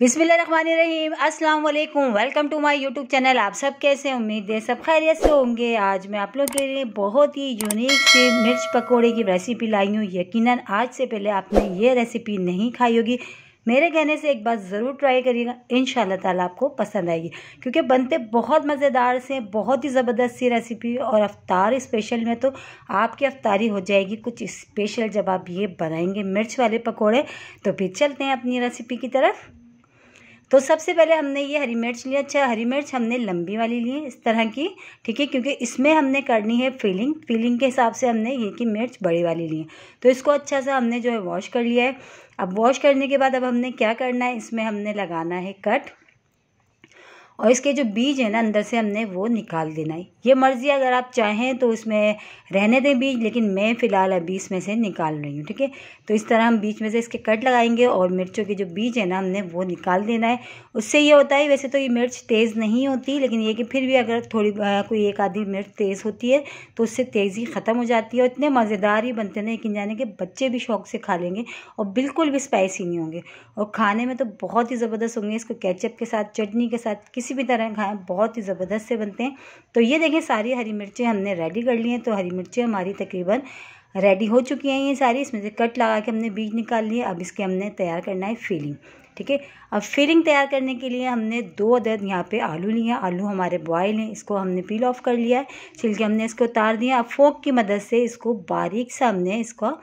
बिसमीम अस्सलाम वालेकुम welcome to my YouTube channel आप सब कैसे उम्मीद है सब खैरियत से होंगे आज मैं आप लोगों के लिए बहुत ही यूनिक सी मिर्च पकोड़े की रेसिपी लाई हूँ यकीनन आज से पहले आपने ये रेसिपी नहीं खाई होगी मेरे कहने से एक बार ज़रूर ट्राई करिएगा इन ताला आपको पसंद आएगी क्योंकि बनते बहुत मज़ेदार से बहुत ही ज़बरदस्त सी रेसिपी और अफ्तार स्पेशल में तो आपकी अफ्तारी हो जाएगी कुछ स्पेशल जब आप ये बनाएंगे मिर्च वाले पकोड़े तो फिर चलते हैं अपनी रेसिपी की तरफ तो सबसे पहले हमने ये हरी मिर्च लिया अच्छा हरी मिर्च हमने लंबी वाली ली है इस तरह की ठीक है क्योंकि इसमें हमने करनी है फीलिंग फीलिंग के हिसाब से हमने ये कि मिर्च बड़ी वाली ली है तो इसको अच्छा सा हमने जो है वॉश कर लिया है अब वॉश करने के बाद अब हमने क्या करना है इसमें हमने लगाना है कट और इसके जो बीज है ना अंदर से हमने वो निकाल देना है ये मर्ज़ी अगर आप चाहें तो इसमें रहने दें बीज लेकिन मैं फ़िलहाल अभी इसमें से निकाल रही हूँ ठीक है तो इस तरह हम बीच में से इसके कट लगाएंगे और मिर्चों के जो बीज है ना हमने वो निकाल देना है उससे ये होता है वैसे तो ये मिर्च तेज़ नहीं होती लेकिन ये कि फिर भी अगर थोड़ी कोई एक आधी मिर्च तेज़ होती है तो उससे तेज़ी ख़त्म हो जाती है और इतने मज़ेदार ही बनते ना यकीन जाने के बच्चे भी शौक से खा लेंगे और बिल्कुल भी स्पाइसी नहीं होंगे और खाने में तो बहुत ही ज़बरदस्त होंगे इसको कैचअप के साथ चटनी के साथ किसी किसी भी तरह खाएं बहुत ही ज़बरदस्त से बनते हैं तो ये देखें सारी हरी मिर्चें हमने रेडी कर ली हैं तो हरी मिर्चें हमारी तकरीबन रेडी हो चुकी हैं ये सारी इसमें से कट लगा के हमने बीज निकाल लिए अब इसके हमने तैयार करना है फीलिंग ठीक है अब फीलिंग तैयार करने के लिए हमने दो अदद यहाँ पे आलू लिए आलू हमारे बॉयल हैं इसको हमने पील ऑफ कर लिया है छिलके हमने इसको उतार दिया अब फोक की मदद से इसको बारीक से हमने इसको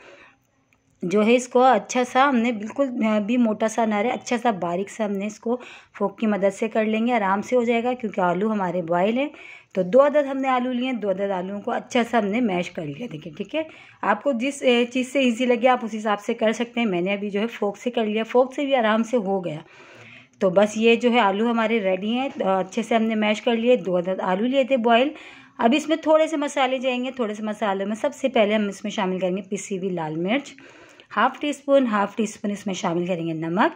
जो है इसको अच्छा सा हमने बिल्कुल भी मोटा सा ना रहे अच्छा सा बारीक सा हमने इसको फोक की मदद से कर लेंगे आराम से हो जाएगा क्योंकि आलू हमारे बॉयल हैं तो दो अदद हमने आलू लिए दो अदद आलूओं को अच्छा सा हमने मैश कर लिया देखिए ठीक है आपको जिस चीज़ से इजी लगे आप उस हिसाब से कर सकते हैं मैंने अभी जो है फोक से कर लिया फोक से भी आराम से हो गया तो बस ये जो है आलू हमारे रेडी हैं तो अच्छे से हमने मैश कर लिए दो अदद आलू लिए थे बॉयल अब इसमें थोड़े से मसाले जाएंगे थोड़े से मसालों में सबसे पहले हम इसमें शामिल करेंगे पिसी हुई लाल मिर्च half teaspoon half teaspoon इसमें शामिल करेंगे नमक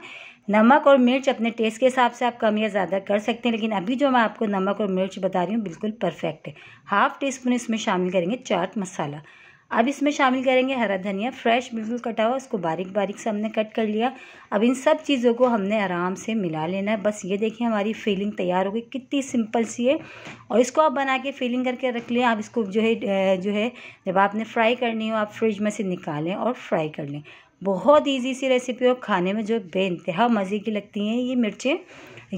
नमक और मिर्च अपने टेस्ट के हिसाब से आप कम या ज़्यादा कर सकते हैं लेकिन अभी जो मैं आपको नमक और मिर्च बता रही हूँ बिल्कुल परफेक्ट है हाफ़ टी स्पून इसमें शामिल करेंगे चाट मसाला अब इसमें शामिल करेंगे हरा धनिया फ्रेश बिल्कुल कटा हुआ उसको बारीक बारीक से हमने कट कर लिया अब इन सब चीज़ों को हमने आराम से मिला लेना है बस ये देखिए हमारी फीलिंग तैयार हो गई कितनी सिंपल सी है और इसको आप बना के फीलिंग करके रख लें आप इसको जो है जो है जब आपने फ्राई करनी हो आप फ्रिज में से निकालें और फ्राई कर लें बहुत ईजी सी रेसिपी और खाने में जो बेानतहा मज़े की लगती हैं ये मिर्चें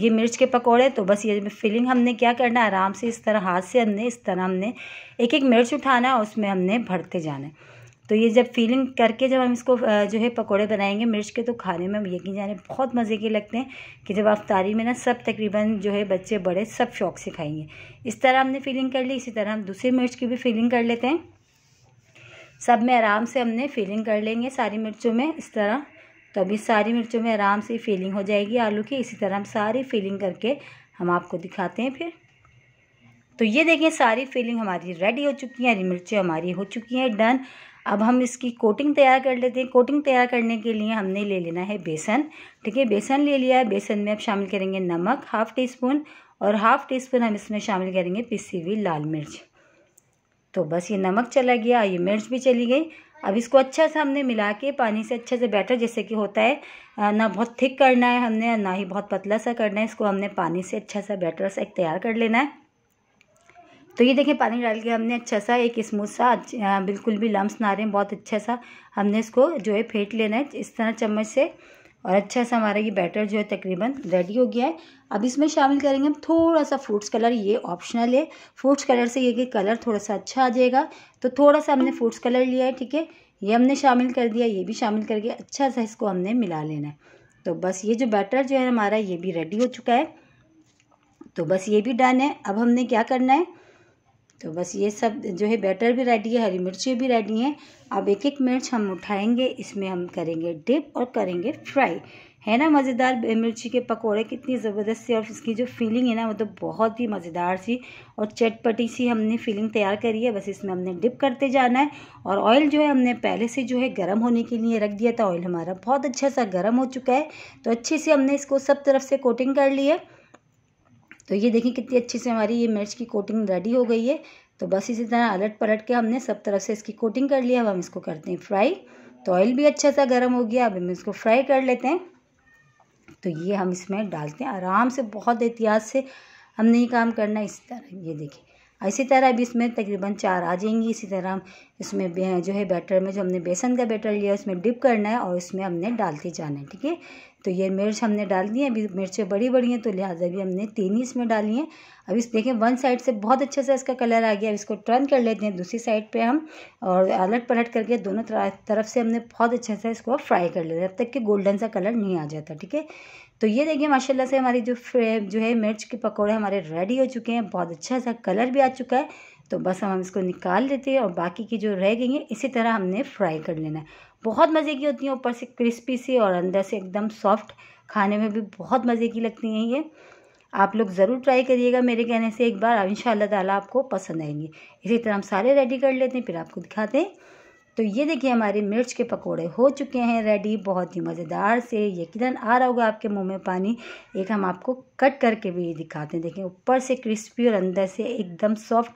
ये मिर्च के पकोड़े तो बस ये फिलिंग हमने क्या करना आराम से इस तरह हाथ से हमने इस तरह हमने एक एक मिर्च उठाना और उसमें हमने भरते जाना है तो ये जब फीलिंग करके जब हम इसको जो है पकोड़े बनाएंगे मिर्च के तो खाने में हम यकीन जाने बहुत मज़े के लगते हैं कि जब अफ्तारी में ना सब तकरीबन जो है बच्चे बड़े सब शौक से खाएंगे इस तरह हमने फीलिंग कर ली इसी तरह हम दूसरी मिर्च की भी फीलिंग कर लेते हैं सब में आराम से हमने फिलिंग कर लेंगे सारी मिर्चों में इस तरह तो अभी सारी मिर्चों में आराम से फिलिंग हो जाएगी आलू की इसी तरह हम सारी फिलिंग करके हम आपको दिखाते हैं फिर तो ये देखिए सारी फिलिंग हमारी रेडी हो चुकी है हरी मिर्चें हमारी हो चुकी हैं डन अब हम इसकी कोटिंग तैयार कर लेते हैं कोटिंग तैयार करने के लिए हमने ले लेना है बेसन ठीक है बेसन ले लिया है बेसन में अब शामिल करेंगे नमक हाफ़ टी स्पून और हाफ़ टी स्पून हम इसमें शामिल करेंगे पिसी हुई लाल मिर्च तो बस ये नमक चला गया ये मिर्च भी चली गई अब इसको अच्छा सा हमने मिला के पानी से अच्छे से बैटर जैसे कि होता है ना बहुत थिक करना है हमने ना ही बहुत पतला सा करना है इसको हमने पानी से अच्छा सा बैटर सा एक तैयार कर लेना है तो ये देखिए पानी डाल के हमने अच्छा सा एक स्मूथ सा बिल्कुल भी लम्स ना रहे हैं बहुत अच्छा सा हमने इसको जो है फेंट लेना है इस तरह चम्मच से और अच्छा सा हमारा ये बैटर जो है तकरीबन रेडी हो गया है अब इसमें शामिल करेंगे हम थोड़ा सा फ्रूट्स कलर ये ऑप्शनल है फ्रूट्स कलर से ये कि कलर थोड़ा सा अच्छा आ जाएगा तो थोड़ा सा हमने फ्रूट्स कलर लिया है ठीक है ये हमने शामिल कर दिया ये भी शामिल करके अच्छा सा इसको हमने मिला लेना है तो बस ये जो बैटर जो है हमारा ये भी रेडी हो चुका है तो बस ये भी डन है अब हमने क्या करना है तो बस ये सब जो है बैटर भी रेडी है हरी मिर्ची भी रेडी हैं अब एक एक मिर्च हम उठाएंगे इसमें हम करेंगे डिप और करेंगे फ्राई है ना मज़ेदार मिर्ची के पकोड़े कितनी ज़बरदस्त सी और इसकी जो फीलिंग है ना मतलब तो बहुत ही मज़ेदार सी और चटपटी सी हमने फीलिंग तैयार करी है बस इसमें हमने डिप करते जाना है और ऑयल जो है हमने पहले से जो है गर्म होने के लिए रख दिया था ऑयल हमारा बहुत अच्छा सा गर्म हो चुका है तो अच्छे से हमने इसको सब तरफ से कोटिंग कर ली है तो ये देखें कितनी अच्छे से हमारी ये मिर्च की कोटिंग रेडी हो गई है तो बस इसी तरह अलट पलट के हमने सब तरफ से इसकी कोटिंग कर लिया अब हम इसको करते हैं फ्राई तो ऑयल भी अच्छा सा गर्म हो गया अब हम इसको फ्राई कर लेते हैं तो ये हम इसमें डालते हैं आराम से बहुत एहतियात से हमने ये काम करना इस तरह ये देखें इसी तरह भी इसमें तकरीबन चार आ जाएंगी इसी तरह हम इसमें जो है बैटर में जो हमने बेसन का बैटर लिया उसमें डिप करना है और इसमें हमने डालते जाना है ठीक है तो ये मिर्च हमने डाल दी है अभी मिर्चें बड़ी बड़ी हैं तो लिहाजा भी हमने तीन ही इसमें डाली हैं अब इस देखें वन साइड से बहुत अच्छे से इसका कलर आ गया अब इसको टर्न कर लेते हैं दूसरी साइड पर हम और अलट पलट करके दोनों तरफ से हमने बहुत अच्छे से इसको फ्राई कर लेते हैं अब तक कि गोल्डन सा कलर नहीं आ जाता ठीक है तो ये देखिए माशाल्लाह से हमारी जो जो है मिर्च के पकौड़े हमारे रेडी हो चुके हैं बहुत अच्छा सा कलर भी आ चुका है तो बस हम इसको निकाल लेते हैं और बाकी की जो रह गई हैं इसी तरह हमने फ्राई कर लेना है बहुत मज़े की होती हैं ऊपर से क्रिस्पी सी और अंदर से एकदम सॉफ्ट खाने में भी बहुत मज़े की लगती हैं ये आप लोग ज़रूर ट्राई करिएगा मेरे कहने से एक बार इन ताला आपको पसंद आएंगी इसी तरह हम सारे रेडी कर लेते हैं फिर आपको दिखाते हैं तो ये देखिए हमारे मिर्च के पकोड़े हो चुके हैं रेडी बहुत ही मज़ेदार से यकीन आ रहा होगा आपके मुंह में पानी एक हम आपको कट करके भी दिखाते हैं देखें ऊपर से क्रिस्पी और अंदर से एकदम सॉफ्ट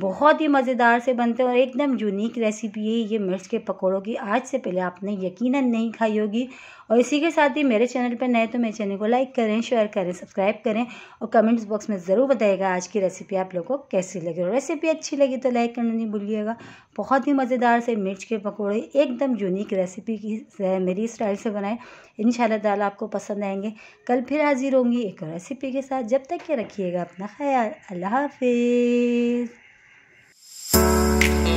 बहुत ही मज़ेदार से बनते हैं और एकदम यूनिक रेसिपी है ये मिर्च के पकौड़ों की आज से पहले आपने यकीनन नहीं खाई होगी और इसी के साथ ही मेरे चैनल पर नए तो मेरे चैनल को लाइक करें शेयर करें सब्सक्राइब करें और कमेंट्स बॉक्स में ज़रूर बताइएगा आज की रेसिपी आप लोगों को कैसी लगी और रेसिपी अच्छी लगी तो लाइक करना नहीं भूलिएगा बहुत ही मज़ेदार से मिर्च के पकौड़े एकदम यूनिक रेसिपी की मेरी स्टाइल से बनाए इन दाल आपको पसंद आएंगे कल फिर हाजिर होंगी एक रेसिपी के साथ जब तक के रखिएगा अपना ख्याल अल्लाह हाफिज़ Oh,